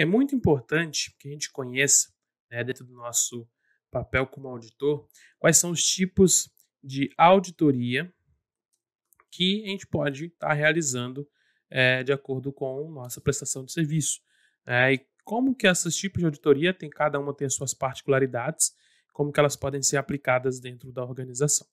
É muito importante que a gente conheça, né, dentro do nosso papel como auditor, quais são os tipos de auditoria que a gente pode estar tá realizando é, de acordo com nossa prestação de serviço. É, e como que esses tipos de auditoria tem cada uma tem suas particularidades, como que elas podem ser aplicadas dentro da organização.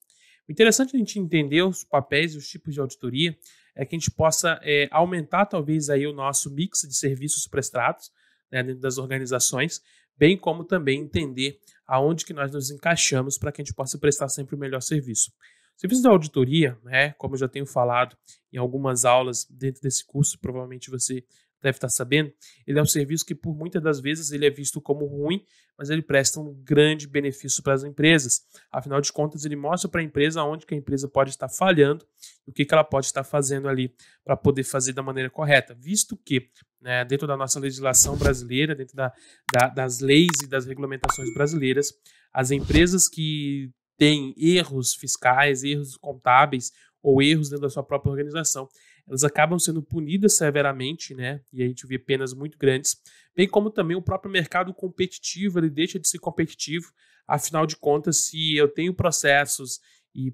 O interessante é a gente entender os papéis e os tipos de auditoria é que a gente possa é, aumentar talvez aí o nosso mix de serviços prestados né, dentro das organizações, bem como também entender aonde que nós nos encaixamos para que a gente possa prestar sempre o melhor serviço. O serviço de auditoria, né, como eu já tenho falado em algumas aulas dentro desse curso, provavelmente você deve estar tá sabendo, ele é um serviço que por muitas das vezes ele é visto como ruim, mas ele presta um grande benefício para as empresas. Afinal de contas, ele mostra para a empresa onde que a empresa pode estar falhando o que, que ela pode estar fazendo ali para poder fazer da maneira correta, visto que né, dentro da nossa legislação brasileira, dentro da, da, das leis e das regulamentações brasileiras, as empresas que têm erros fiscais, erros contábeis ou erros dentro da sua própria organização, elas acabam sendo punidas severamente, né? E a gente vê penas muito grandes, bem como também o próprio mercado competitivo, ele deixa de ser competitivo, afinal de contas, se eu tenho processos e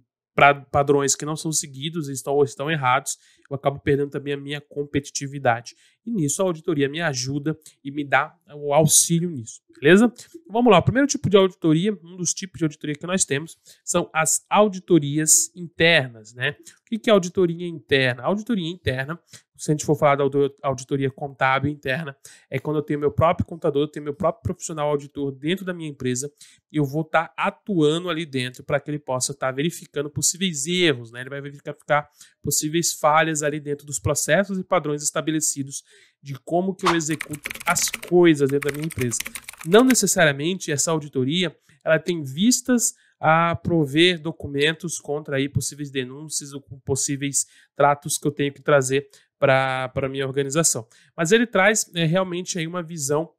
padrões que não são seguidos estão, estão errados, eu acabo perdendo também a minha competitividade. E nisso a auditoria me ajuda e me dá o auxílio nisso, beleza? Então, vamos lá, o primeiro tipo de auditoria, um dos tipos de auditoria que nós temos, são as auditorias internas, né? O que é auditoria interna? A auditoria interna, se a gente for falar da auditoria contábil interna, é quando eu tenho meu próprio contador, eu tenho meu próprio profissional auditor dentro da minha empresa, eu vou estar tá atuando ali dentro para que ele possa estar tá verificando possíveis erros, né? Ele vai verificar possíveis falhas ali dentro dos processos e padrões estabelecidos de como que eu executo as coisas dentro da minha empresa. Não necessariamente essa auditoria ela tem vistas a prover documentos contra aí possíveis denúncias ou possíveis tratos que eu tenho que trazer para a minha organização. Mas ele traz é, realmente aí uma visão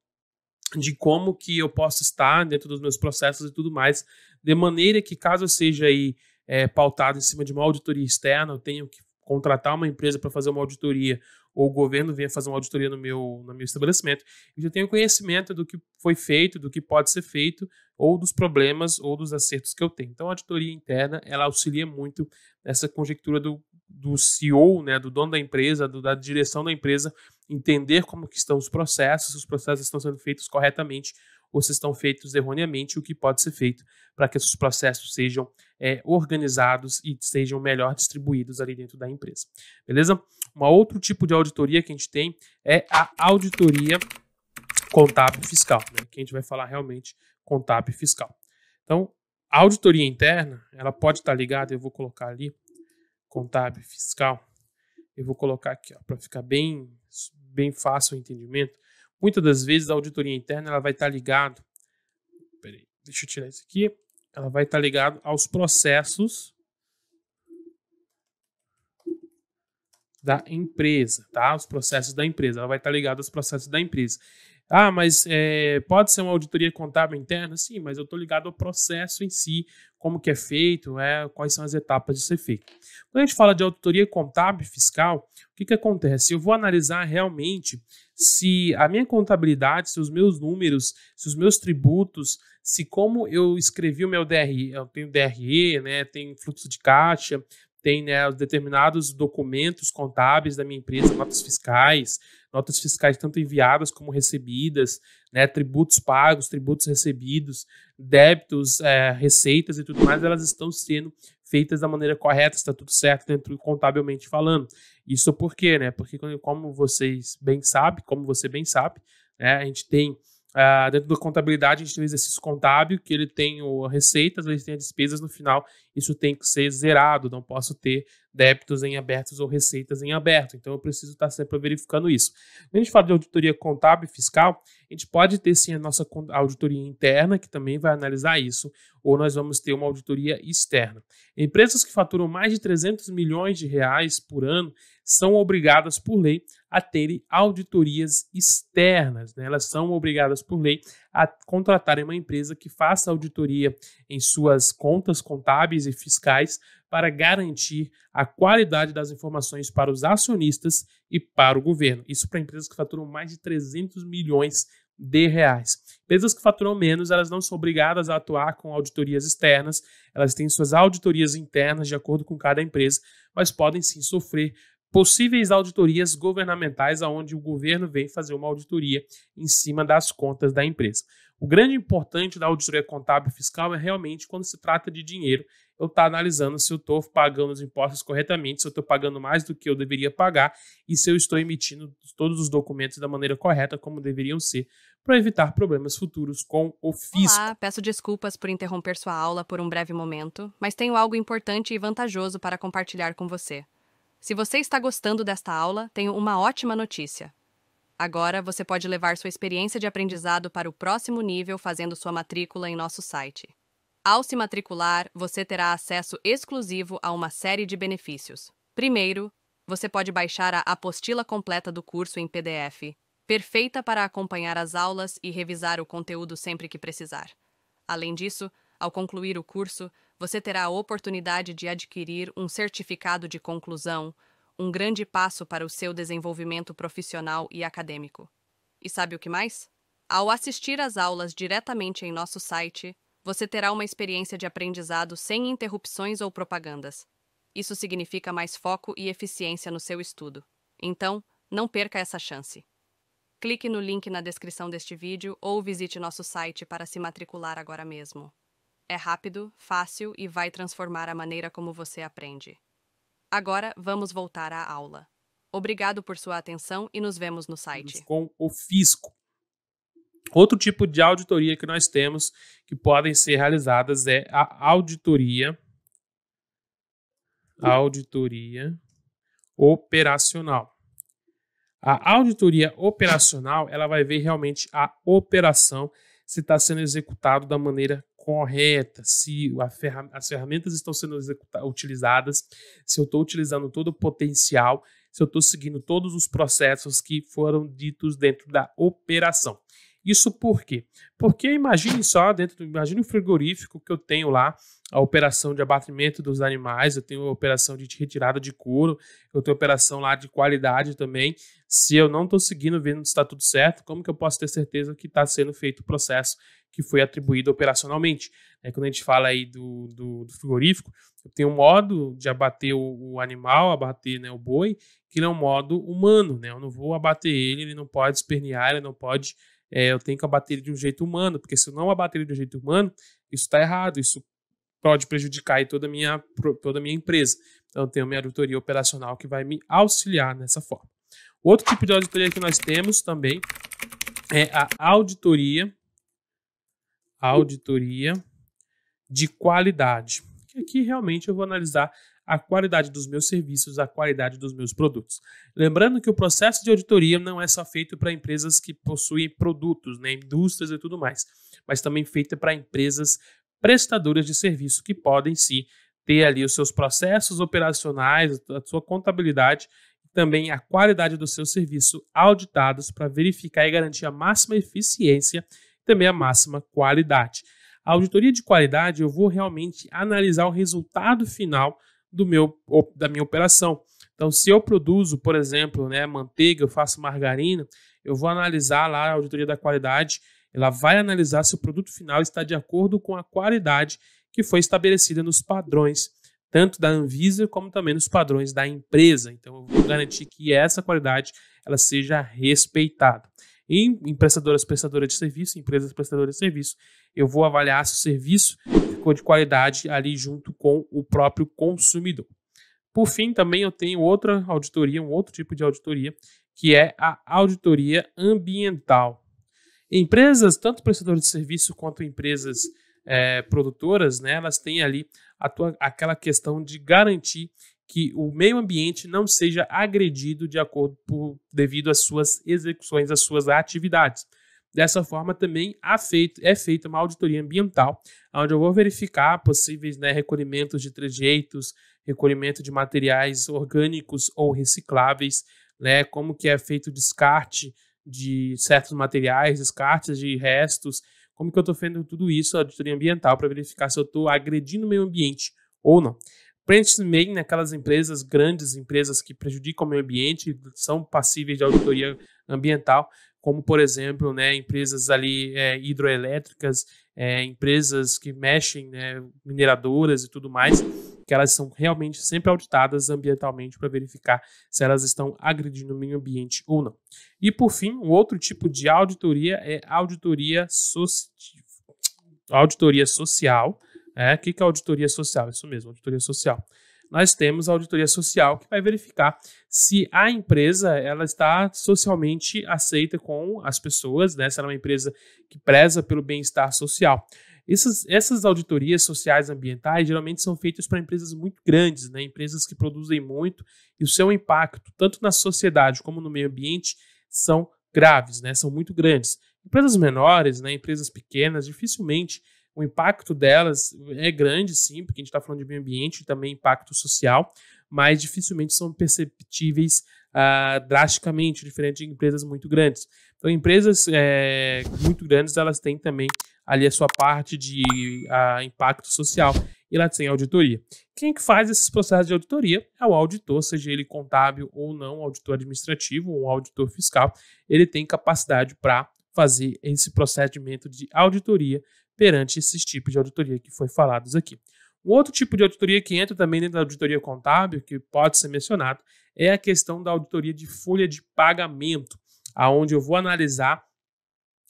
de como que eu posso estar dentro dos meus processos e tudo mais, de maneira que caso eu seja aí é, pautado em cima de uma auditoria externa, eu tenho que contratar uma empresa para fazer uma auditoria ou o governo venha fazer uma auditoria no meu, no meu estabelecimento. Eu já tenho conhecimento do que foi feito, do que pode ser feito, ou dos problemas ou dos acertos que eu tenho. Então, a auditoria interna ela auxilia muito nessa conjectura do, do CEO, né, do dono da empresa, do, da direção da empresa, entender como que estão os processos, se os processos estão sendo feitos corretamente ou se estão feitos erroneamente, o que pode ser feito para que esses processos sejam é, organizados e sejam melhor distribuídos ali dentro da empresa. Beleza? Um outro tipo de auditoria que a gente tem é a auditoria contábil fiscal, né? que a gente vai falar realmente contábil fiscal. Então, a auditoria interna, ela pode estar ligada, eu vou colocar ali, contábil fiscal, eu vou colocar aqui, para ficar bem, bem fácil o entendimento, Muitas das vezes a auditoria interna ela vai estar tá ligado, deixa eu tirar isso aqui, ela vai estar tá ligado aos processos da empresa, tá? Os processos da empresa. Ela vai estar ligada aos processos da empresa. Ah, mas é, pode ser uma auditoria contábil interna? Sim, mas eu estou ligado ao processo em si, como que é feito, é, quais são as etapas de ser feito. Quando a gente fala de auditoria contábil fiscal, o que, que acontece? Eu vou analisar realmente se a minha contabilidade, se os meus números, se os meus tributos, se como eu escrevi o meu DRE, eu tenho DRE, né, tenho fluxo de caixa, tem né, determinados documentos contábeis da minha empresa, notas fiscais, notas fiscais tanto enviadas como recebidas, né, tributos pagos, tributos recebidos, débitos, é, receitas e tudo mais, elas estão sendo feitas da maneira correta, está tudo certo dentro contabilmente falando. Isso por quê? Né? Porque como vocês bem sabem, como você bem sabe, né, a gente tem Uh, dentro da contabilidade, a gente tem o exercício contábil, que ele tem o, receitas receita, tem as despesas no final. Isso tem que ser zerado, não posso ter débitos em abertos ou receitas em aberto. Então eu preciso estar tá sempre verificando isso. Quando a gente fala de auditoria contábil e fiscal, a gente pode ter sim a nossa auditoria interna, que também vai analisar isso, ou nós vamos ter uma auditoria externa. Empresas que faturam mais de 300 milhões de reais por ano são obrigadas por lei a terem auditorias externas. Né? Elas são obrigadas por lei a contratarem uma empresa que faça auditoria em suas contas contábeis e fiscais para garantir a qualidade das informações para os acionistas e para o governo. Isso para empresas que faturam mais de 300 milhões de reais. Empresas que faturam menos, elas não são obrigadas a atuar com auditorias externas, elas têm suas auditorias internas de acordo com cada empresa, mas podem sim sofrer possíveis auditorias governamentais, aonde o governo vem fazer uma auditoria em cima das contas da empresa. O grande importante da auditoria contábil fiscal é realmente quando se trata de dinheiro, eu estar tá analisando se eu estou pagando os impostos corretamente, se eu estou pagando mais do que eu deveria pagar e se eu estou emitindo todos os documentos da maneira correta, como deveriam ser, para evitar problemas futuros com o fisco. Olá, peço desculpas por interromper sua aula por um breve momento, mas tenho algo importante e vantajoso para compartilhar com você. Se você está gostando desta aula, tenho uma ótima notícia. Agora você pode levar sua experiência de aprendizado para o próximo nível fazendo sua matrícula em nosso site. Ao se matricular, você terá acesso exclusivo a uma série de benefícios. Primeiro, você pode baixar a apostila completa do curso em PDF, perfeita para acompanhar as aulas e revisar o conteúdo sempre que precisar. Além disso, ao concluir o curso, você terá a oportunidade de adquirir um certificado de conclusão, um grande passo para o seu desenvolvimento profissional e acadêmico. E sabe o que mais? Ao assistir às aulas diretamente em nosso site, você terá uma experiência de aprendizado sem interrupções ou propagandas. Isso significa mais foco e eficiência no seu estudo. Então, não perca essa chance. Clique no link na descrição deste vídeo ou visite nosso site para se matricular agora mesmo é rápido, fácil e vai transformar a maneira como você aprende. Agora, vamos voltar à aula. Obrigado por sua atenção e nos vemos no site. Com o fisco. Outro tipo de auditoria que nós temos que podem ser realizadas é a auditoria auditoria operacional. A auditoria operacional, ela vai ver realmente a operação se está sendo executado da maneira correta, se ferram as ferramentas estão sendo utilizadas, se eu estou utilizando todo o potencial, se eu estou seguindo todos os processos que foram ditos dentro da operação. Isso por quê? Porque imagine só, dentro imagine o frigorífico que eu tenho lá, a operação de abatimento dos animais, eu tenho a operação de retirada de couro, eu tenho operação lá de qualidade também. Se eu não estou seguindo, vendo se está tudo certo, como que eu posso ter certeza que está sendo feito o processo que foi atribuído operacionalmente? É, quando a gente fala aí do, do, do frigorífico, eu tenho um modo de abater o, o animal, abater né, o boi, que não é um modo humano, né? Eu não vou abater ele, ele não pode espernear, ele não pode é, eu tenho que abater ele de um jeito humano, porque se eu não abater ele de um jeito humano, isso está errado, isso pode prejudicar toda a minha, toda minha empresa. Então, eu tenho minha auditoria operacional que vai me auxiliar nessa forma. Outro tipo de auditoria que nós temos também é a auditoria, auditoria de qualidade. Que aqui realmente eu vou analisar a qualidade dos meus serviços, a qualidade dos meus produtos. Lembrando que o processo de auditoria não é só feito para empresas que possuem produtos, né, indústrias e tudo mais, mas também feita para empresas prestadoras de serviço que podem se ter ali os seus processos operacionais, a sua contabilidade também a qualidade do seu serviço auditados para verificar e garantir a máxima eficiência e também a máxima qualidade. A auditoria de qualidade, eu vou realmente analisar o resultado final do meu, da minha operação. Então, se eu produzo, por exemplo, né, manteiga, eu faço margarina, eu vou analisar lá a auditoria da qualidade, ela vai analisar se o produto final está de acordo com a qualidade que foi estabelecida nos padrões, tanto da Anvisa como também nos padrões da empresa. Então, eu vou garantir que essa qualidade ela seja respeitada. E em prestadoras prestadoras de serviço, empresas prestadoras de serviço, eu vou avaliar se o serviço ficou de qualidade ali junto com o próprio consumidor. Por fim, também eu tenho outra auditoria, um outro tipo de auditoria, que é a auditoria ambiental. Empresas, tanto prestadores de serviço quanto empresas é, produtoras, né, elas têm ali tua, aquela questão de garantir que o meio ambiente não seja agredido de acordo por, devido às suas execuções, às suas atividades. Dessa forma, também feito, é feita uma auditoria ambiental, onde eu vou verificar possíveis né, recolhimentos de trejeitos, recolhimento de materiais orgânicos ou recicláveis, né, como que é feito o descarte de certos materiais, descartes de restos, como que eu estou fazendo tudo isso, a auditoria ambiental, para verificar se eu estou agredindo o meio ambiente ou não. Prende também aquelas empresas, grandes empresas que prejudicam o meio ambiente, são passíveis de auditoria ambiental, como, por exemplo, né, empresas ali é, hidroelétricas, é, empresas que mexem, né, mineradoras e tudo mais, que elas são realmente sempre auditadas ambientalmente para verificar se elas estão agredindo o meio ambiente ou não. E, por fim, um outro tipo de auditoria é auditoria, so auditoria social, é, o que, que é auditoria social? Isso mesmo, auditoria social nós temos a auditoria social que vai verificar se a empresa ela está socialmente aceita com as pessoas, né? se ela é uma empresa que preza pelo bem-estar social. Essas, essas auditorias sociais ambientais geralmente são feitas para empresas muito grandes, né? empresas que produzem muito e o seu impacto, tanto na sociedade como no meio ambiente, são graves, né? são muito grandes. Empresas menores, né? empresas pequenas, dificilmente o impacto delas é grande, sim, porque a gente está falando de meio ambiente e também impacto social, mas dificilmente são perceptíveis ah, drasticamente, diferente de empresas muito grandes. Então, empresas é, muito grandes, elas têm também ali a sua parte de ah, impacto social e lá tem auditoria. Quem que faz esses processos de auditoria é o auditor, seja ele contábil ou não, auditor administrativo ou auditor fiscal, ele tem capacidade para fazer esse procedimento de auditoria perante esses tipos de auditoria que foi falados aqui. Um outro tipo de auditoria que entra também dentro da auditoria contábil, que pode ser mencionado, é a questão da auditoria de folha de pagamento, aonde eu vou analisar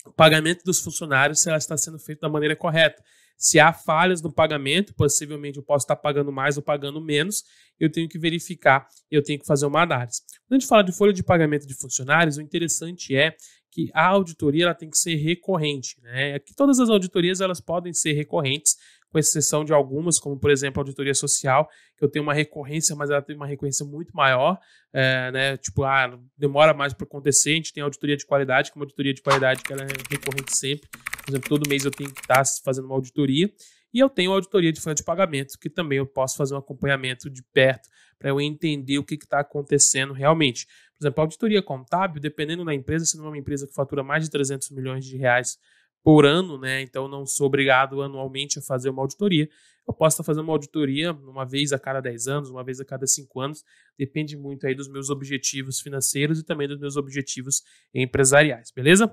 o pagamento dos funcionários se ela está sendo feita da maneira correta. Se há falhas no pagamento, possivelmente eu posso estar pagando mais ou pagando menos, eu tenho que verificar, eu tenho que fazer uma análise. Quando a gente fala de folha de pagamento de funcionários, o interessante é que a auditoria ela tem que ser recorrente. Né? É que todas as auditorias elas podem ser recorrentes, com exceção de algumas, como por exemplo a auditoria social, que eu tenho uma recorrência, mas ela tem uma recorrência muito maior, é, né? tipo, ah, demora mais para acontecer, a gente tem auditoria de qualidade, que é uma auditoria de qualidade que ela é recorrente sempre, por exemplo, todo mês eu tenho que estar tá fazendo uma auditoria, e eu tenho auditoria de folha de pagamento, que também eu posso fazer um acompanhamento de perto para eu entender o que está acontecendo realmente. Por exemplo, a auditoria contábil, dependendo da empresa, se não é uma empresa que fatura mais de 300 milhões de reais por ano, né? Então não sou obrigado anualmente a fazer uma auditoria. Eu posso estar fazendo uma auditoria uma vez a cada 10 anos, uma vez a cada 5 anos, depende muito aí dos meus objetivos financeiros e também dos meus objetivos empresariais, beleza?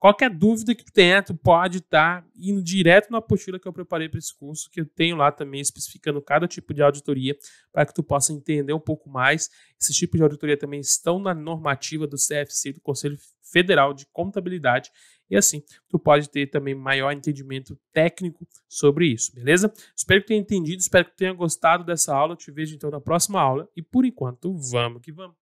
Qualquer dúvida que tu tenha, tu pode estar tá indo direto na apostila que eu preparei para esse curso, que eu tenho lá também especificando cada tipo de auditoria, para que tu possa entender um pouco mais. Esses tipos de auditoria também estão na normativa do CFC, do Conselho Federal de Contabilidade, e assim tu pode ter também maior entendimento técnico sobre isso, beleza? Espero que tenha entendido, espero que tenha gostado dessa aula. te vejo então na próxima aula e por enquanto, vamos que vamos.